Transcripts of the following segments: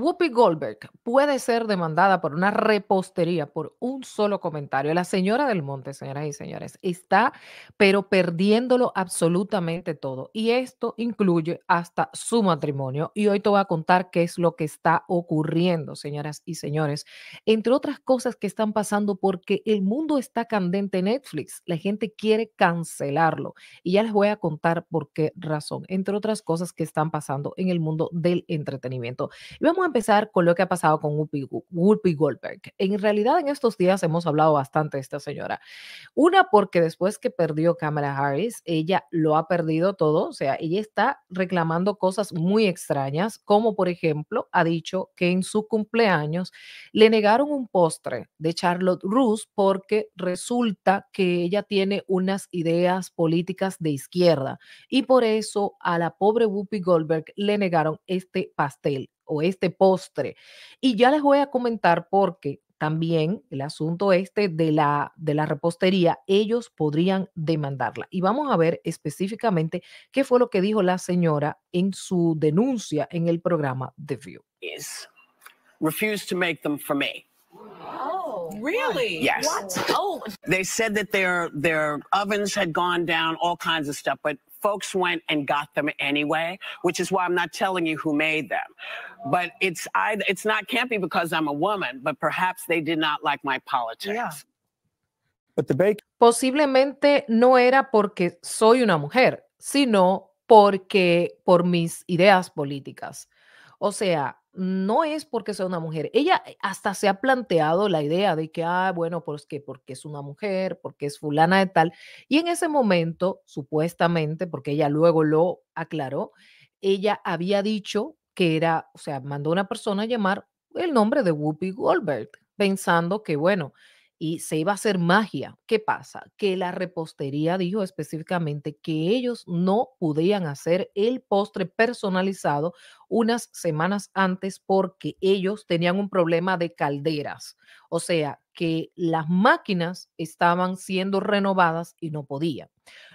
Whoopi Goldberg puede ser demandada por una repostería por un solo comentario. La señora del monte, señoras y señores, está pero perdiéndolo absolutamente todo. Y esto incluye hasta su matrimonio. Y hoy te voy a contar qué es lo que está ocurriendo, señoras y señores. Entre otras cosas que están pasando porque el mundo está candente en Netflix. La gente quiere cancelarlo. Y ya les voy a contar por qué razón. Entre otras cosas que están pasando en el mundo del entretenimiento. Y vamos a empezar con lo que ha pasado con Whoopi, Goldberg. En realidad, en estos días hemos hablado bastante de esta señora. Una, porque después que perdió Kamala Harris, ella lo ha perdido todo. O sea, ella está reclamando cosas muy extrañas, como por ejemplo, ha dicho que en su cumpleaños le negaron un postre de Charlotte Russe porque resulta que ella tiene unas ideas políticas de izquierda y por eso a la pobre Whoopi Goldberg le negaron este pastel o este postre. Y ya les voy a comentar porque también el asunto este de la, de la repostería, ellos podrían demandarla. Y vamos a ver específicamente qué fue lo que dijo la señora en su denuncia en el programa The View. refused to make them for me. Oh. really? Yes. Oh. They said that their their ovens had gone down, all kinds of stuff, but folks went and got them anyway, which is why I'm not telling you who made them. But it's I, it's not can't be because I'm a woman, but perhaps they did not like my politics. Yeah. But the bacon Posiblemente no era porque soy una mujer, sino porque por mis ideas políticas. O sea, no es porque sea una mujer. Ella eh, hasta se ha planteado la idea de que, ah, bueno, pues que porque es una mujer, porque es fulana de tal. Y en ese momento, supuestamente, porque ella luego lo aclaró, ella había dicho que era, o sea, mandó a una persona a llamar el nombre de Whoopi Goldberg, pensando que, bueno, y se iba a hacer magia. ¿Qué pasa? Que la repostería dijo específicamente que ellos no podían hacer el postre personalizado unas semanas antes porque ellos tenían un problema de calderas. O sea, que las máquinas estaban siendo renovadas y no podían.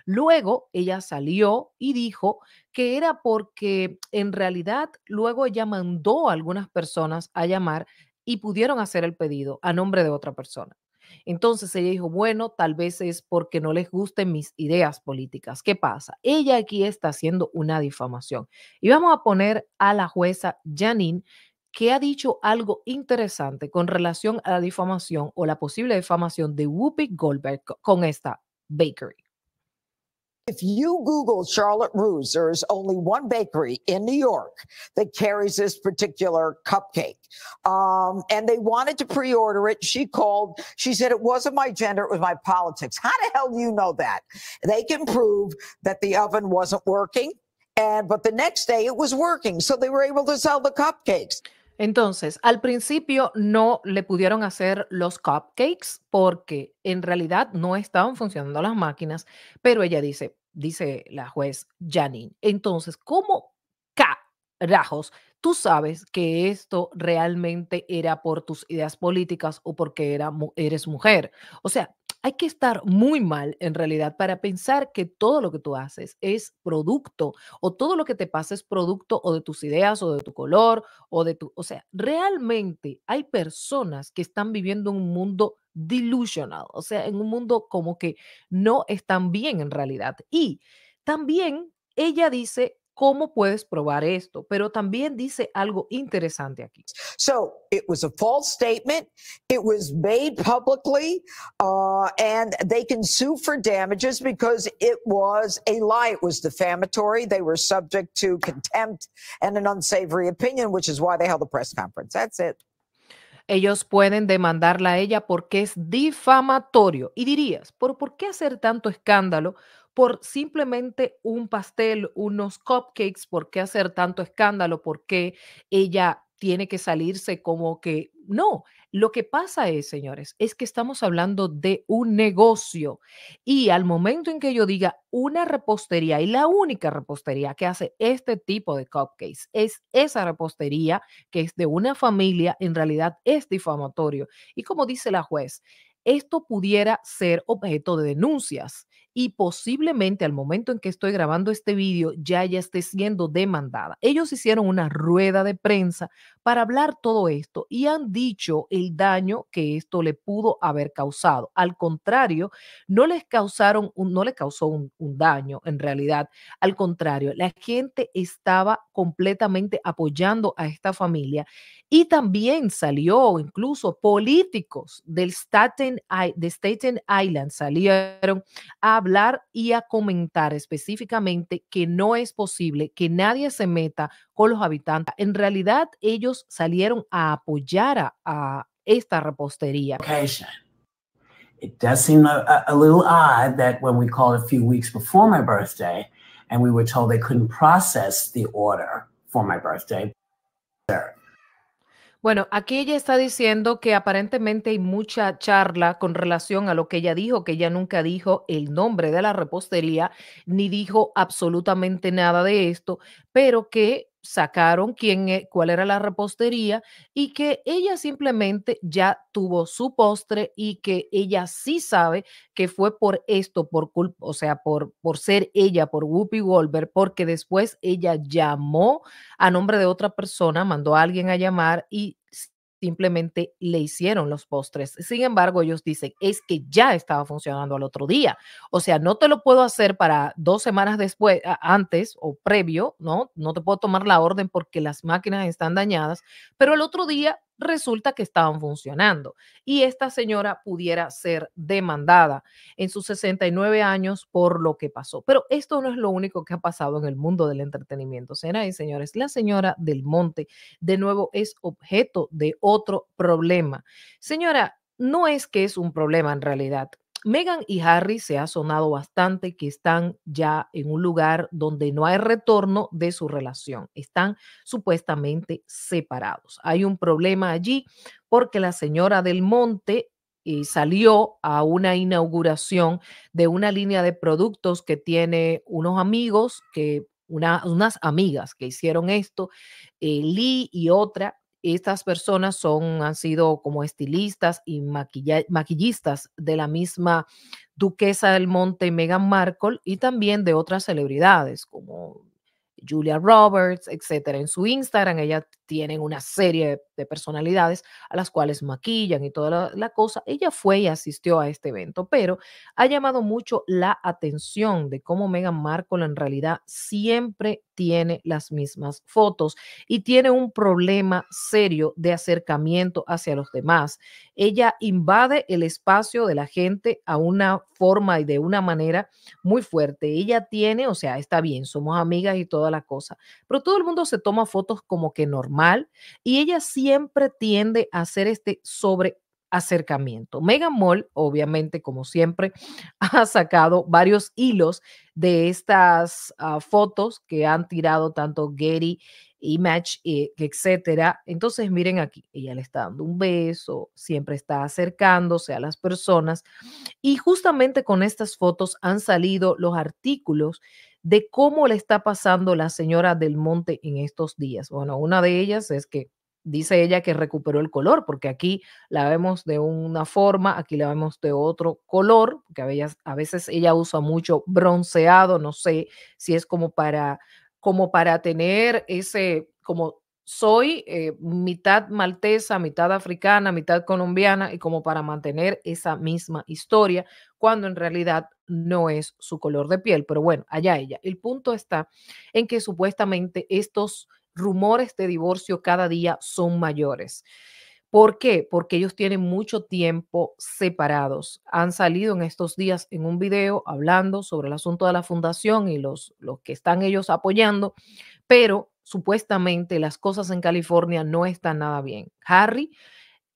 Luego ella salió y dijo que era porque en realidad luego ella mandó a algunas personas a llamar y pudieron hacer el pedido a nombre de otra persona. Entonces ella dijo, bueno, tal vez es porque no les gusten mis ideas políticas. ¿Qué pasa? Ella aquí está haciendo una difamación. Y vamos a poner a la jueza Janine que ha dicho algo interesante con relación a la difamación o la posible difamación de Whoopi Goldberg con esta bakery. If you Google Charlotte Russe, there is only one bakery in New York that carries this particular cupcake. Um, and they wanted to pre order it. She called. She said, It wasn't my gender, it was my politics. How the hell do you know that? They can prove that the oven wasn't working. And but the next day it was working. So they were able to sell the cupcakes. Entonces, al principio no le pudieron hacer los cupcakes porque en realidad no estaban funcionando las máquinas, pero ella dice, dice la juez Janine, entonces, ¿cómo carajos tú sabes que esto realmente era por tus ideas políticas o porque eres mujer? O sea, hay que estar muy mal en realidad para pensar que todo lo que tú haces es producto o todo lo que te pasa es producto o de tus ideas o de tu color o de tu... O sea, realmente hay personas que están viviendo en un mundo delusional, o sea, en un mundo como que no están bien en realidad. Y también ella dice cómo puedes probar esto, pero también dice algo interesante aquí. So, it was a false statement. It was made publicly uh, and they can sue for damages because it was a lie. It was defamatory. They were subject to contempt and an unsavory opinion, which is why they held a press conference. That's it. Ellos pueden demandarla a ella porque es difamatorio. Y dirías, ¿por, ¿por qué hacer tanto escándalo por simplemente un pastel, unos cupcakes, ¿por qué hacer tanto escándalo? ¿Por qué ella tiene que salirse como que no, lo que pasa es, señores, es que estamos hablando de un negocio y al momento en que yo diga una repostería y la única repostería que hace este tipo de cupcakes es esa repostería que es de una familia, en realidad es difamatorio. Y como dice la juez, esto pudiera ser objeto de denuncias y posiblemente al momento en que estoy grabando este vídeo ya ya esté siendo demandada. Ellos hicieron una rueda de prensa para hablar todo esto y han dicho el daño que esto le pudo haber causado. Al contrario, no les causaron, un, no le causó un, daño en realidad. Al contrario, la gente estaba completamente apoyando a esta familia y también salió incluso políticos del Staten, de Staten Island salieron a hablar y a comentar específicamente que no es posible que nadie se meta con los habitantes. En realidad, ellos salieron a apoyar a, esta repostería. It does seem a, little odd that when we called a few weeks before my birthday and we were told they couldn't process the order for my birthday. Bueno, aquí ella está diciendo que aparentemente hay mucha charla con relación a lo que ella dijo, que ella nunca dijo el nombre de la repostería, ni dijo absolutamente nada de esto, pero que sacaron quién, e, cuál era la repostería y que ella simplemente ya tuvo su postre y que ella sí sabe que fue por esto, por culpa, o sea, por, por ser ella, por Whoopi Goldberg, porque después ella llamó a nombre de otra persona, mandó a alguien a llamar y simplemente le hicieron los postres. Sin embargo, ellos dicen, es que ya estaba funcionando al otro día. O sea, no te lo puedo hacer para dos semanas después, antes o previo, ¿no? No te puedo tomar la orden porque las máquinas están dañadas, pero el otro día resulta que estaban funcionando y esta señora pudiera ser demandada en sus 69 años por lo que pasó. Pero esto no es lo único que ha pasado en el mundo del entretenimiento. señores, la señora del Monte de nuevo es objeto de otro problema. Señora, no es que es un problema en realidad. Megan y Harry se ha sonado bastante que están ya en un lugar donde no hay retorno de su relación. Están supuestamente separados. Hay un problema allí porque la señora del monte eh, salió a una inauguración de una línea de productos que tiene unos amigos que unas amigas que hicieron esto, eh, Lee y otra, estas personas son, han sido como estilistas y maquillistas de la misma duquesa del monte Meghan Markle y también de otras celebridades como Julia Roberts, etcétera. En su Instagram ella tienen una serie de personalidades a las cuales maquillan y toda la, cosa. Ella fue y asistió a este evento, pero ha llamado mucho la atención de cómo Meghan Markle en realidad siempre tiene las mismas fotos y tiene un problema serio de acercamiento hacia los demás. Ella invade el espacio de la gente a una forma y de una manera muy fuerte. Ella tiene, o sea, está bien, somos amigas y toda la cosa, pero todo el mundo se toma fotos como que normal mal y ella siempre tiende a hacer este sobre acercamiento. Megan Moll, obviamente, como siempre, ha sacado varios hilos de estas ah, fotos que han tirado tanto Getty, Match, eh, etcétera. Entonces, miren aquí, ella le está dando un beso, siempre está acercándose a las personas y justamente con estas fotos han salido los artículos de cómo le está pasando la señora del monte en estos días. Bueno, una de ellas es que dice ella que recuperó el color, porque aquí la vemos de una forma, aquí la vemos de otro color, que a veces, ella usa mucho bronceado, no sé si es como para, como para tener ese, como soy eh, mitad maltesa, mitad africana, mitad colombiana, y como para mantener esa misma historia, cuando en realidad no es su color de piel. Pero bueno, allá ella. El punto está en que supuestamente estos rumores de divorcio cada día son mayores. ¿Por qué? Porque ellos tienen mucho tiempo separados. Han salido en estos días en un video hablando sobre el asunto de la fundación y los, los que están ellos apoyando, pero supuestamente las cosas en California no están nada bien. Harry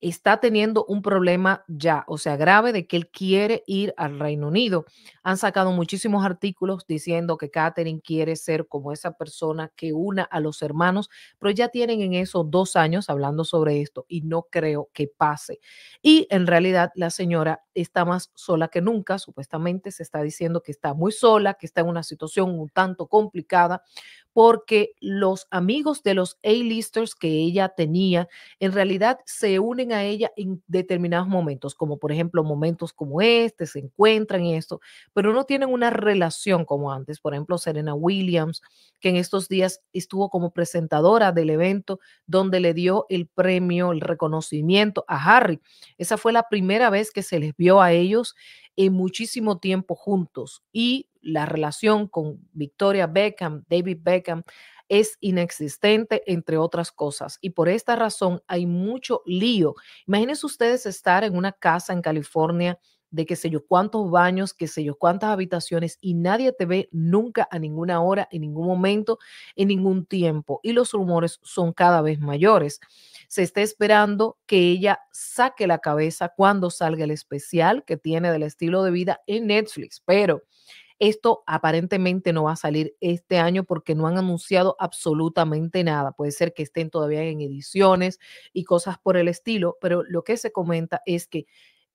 está teniendo un problema ya, o sea, grave de que él quiere ir al Reino Unido. Han sacado muchísimos artículos diciendo que Catherine quiere ser como esa persona que una a los hermanos, pero ya tienen en eso dos años hablando sobre esto y no creo que pase. Y en realidad la señora está más sola que nunca, supuestamente se está diciendo que está muy sola, que está en una situación un tanto complicada, porque los amigos de los A-listers que ella tenía en realidad se unen a ella en determinados momentos, como por ejemplo momentos como este, se encuentran en esto, pero no tienen una relación como antes. Por ejemplo, Serena Williams, que en estos días estuvo como presentadora del evento donde le dio el premio, el reconocimiento a Harry. Esa fue la primera vez que se les vio a ellos en muchísimo tiempo juntos y la relación con Victoria Beckham, David Beckham, es inexistente, entre otras cosas. Y por esta razón hay mucho lío. Imagínense ustedes estar en una casa en California de qué sé yo cuántos baños, qué sé yo cuántas habitaciones y nadie te ve nunca a ninguna hora, en ningún momento, en ningún tiempo. Y los rumores son cada vez mayores. Se está esperando que ella saque la cabeza cuando salga el especial que tiene del estilo de vida en Netflix, pero esto aparentemente no va a salir este año porque no han anunciado absolutamente nada. Puede ser que estén todavía en ediciones y cosas por el estilo, pero lo que se comenta es que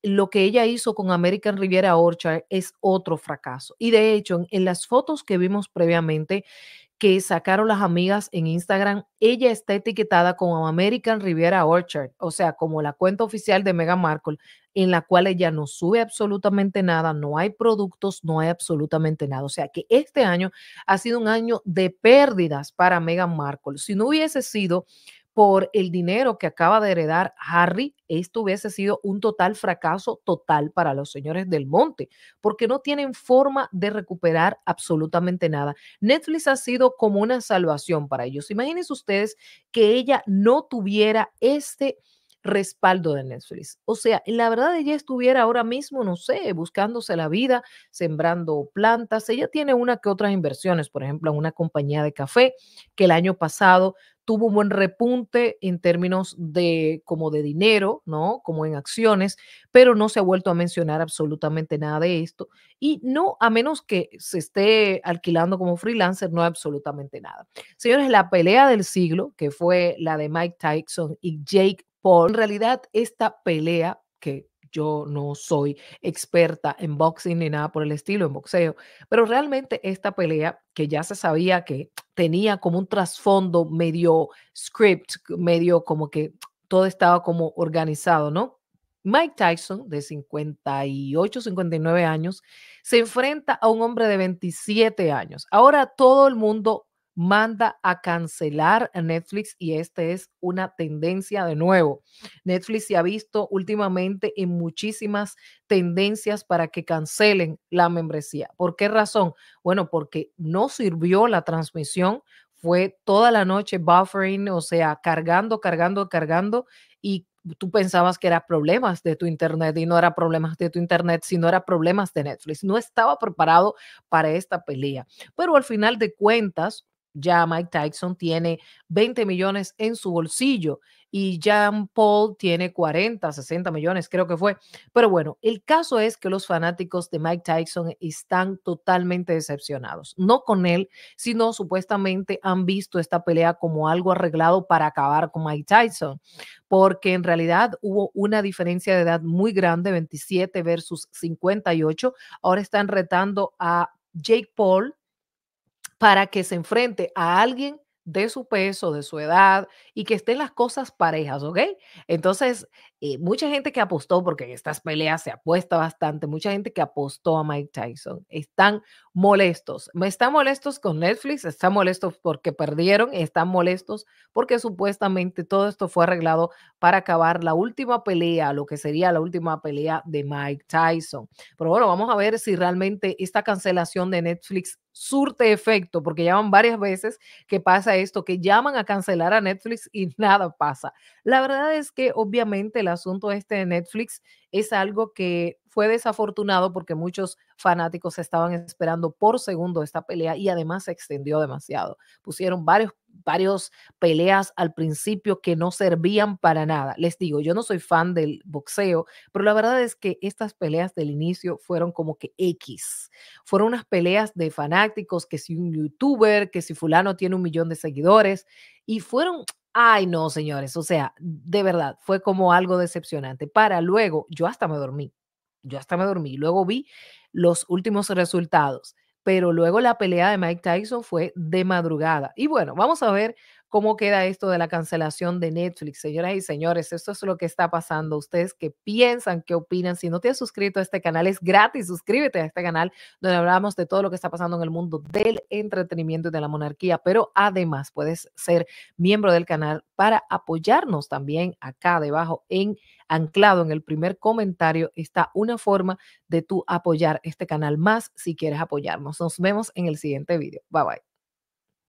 lo que ella hizo con American Riviera Orchard es otro fracaso. Y de hecho, en, las fotos que vimos previamente, que sacaron las amigas en Instagram, ella está etiquetada como American Riviera Orchard, o sea, como la cuenta oficial de Meghan Markle en la cual ella no sube absolutamente nada, no hay productos, no hay absolutamente nada. O sea que este año ha sido un año de pérdidas para Meghan Markle. Si no hubiese sido por el dinero que acaba de heredar Harry, esto hubiese sido un total fracaso total para los señores del monte, porque no tienen forma de recuperar absolutamente nada. Netflix ha sido como una salvación para ellos. Imagínense ustedes que ella no tuviera este respaldo de Netflix. O sea, la verdad ella estuviera ahora mismo, no sé, buscándose la vida, sembrando plantas. Ella tiene una que otras inversiones, por ejemplo, en una compañía de café que el año pasado tuvo un buen repunte en términos de como de dinero, ¿no? Como en acciones, pero no se ha vuelto a mencionar absolutamente nada de esto y no a menos que se esté alquilando como freelancer, no absolutamente nada. Señores, la pelea del siglo, que fue la de Mike Tyson y Jake en realidad esta pelea que yo no soy experta en boxing ni nada por el estilo, en boxeo, pero realmente esta pelea que ya se sabía que tenía como un trasfondo medio script, medio como que todo estaba como organizado, ¿no? Mike Tyson, de 58, 59 años, se enfrenta a un hombre de 27 años. Ahora todo el mundo manda a cancelar a Netflix y esta es una tendencia de nuevo. Netflix se ha visto últimamente en muchísimas tendencias para que cancelen la membresía. ¿Por qué razón? Bueno, porque no sirvió la transmisión, fue toda la noche buffering, o sea, cargando, cargando, cargando y tú pensabas que era problemas de tu internet y no era problemas de tu internet, sino era problemas de Netflix. No estaba preparado para esta pelea. Pero al final de cuentas, ya Mike Tyson tiene 20 millones en su bolsillo y Jean Paul tiene 40, 60 millones, creo que fue. Pero bueno, el caso es que los fanáticos de Mike Tyson están totalmente decepcionados, no con él, sino supuestamente han visto esta pelea como algo arreglado para acabar con Mike Tyson, porque en realidad hubo una diferencia de edad muy grande, 27 versus 58. Ahora están retando a Jake Paul para que se enfrente a alguien de su peso, de su edad y que estén las cosas parejas, ¿ok? Entonces, eh, mucha gente que apostó, porque en estas peleas se apuesta bastante, mucha gente que apostó a Mike Tyson, están molestos. Están molestos con Netflix, están molestos porque perdieron, están molestos porque supuestamente todo esto fue arreglado para acabar la última pelea, lo que sería la última pelea de Mike Tyson. Pero bueno, vamos a ver si realmente esta cancelación de Netflix surte efecto, porque llaman varias veces que pasa esto, que llaman a cancelar a Netflix y nada pasa. La verdad es que obviamente el asunto este de Netflix es algo que fue desafortunado porque muchos fanáticos estaban esperando por segundo esta pelea y además se extendió demasiado. Pusieron varios Varios peleas al principio que no servían para nada. Les digo, yo no soy fan del boxeo, pero la verdad es que estas peleas del inicio fueron como que X. Fueron unas peleas de fanáticos, que si un youtuber, que si fulano tiene un millón de seguidores, y fueron, ay no, señores, o sea, de verdad, fue como algo decepcionante. Para luego, yo hasta me dormí, yo hasta me dormí, luego vi los últimos resultados pero luego la pelea de Mike Tyson fue de madrugada. Y bueno, vamos a ver cómo queda esto de la cancelación de Netflix. Señoras y señores, esto es lo que está pasando. Ustedes que piensan, qué opinan, si no te has suscrito a este canal, es gratis. Suscríbete a este canal donde hablamos de todo lo que está pasando en el mundo del entretenimiento y de la monarquía. Pero además puedes ser miembro del canal para apoyarnos también acá debajo en anclado en el primer comentario está una forma de tú apoyar este canal más si quieres apoyarnos. Nos vemos en el siguiente video. Bye bye.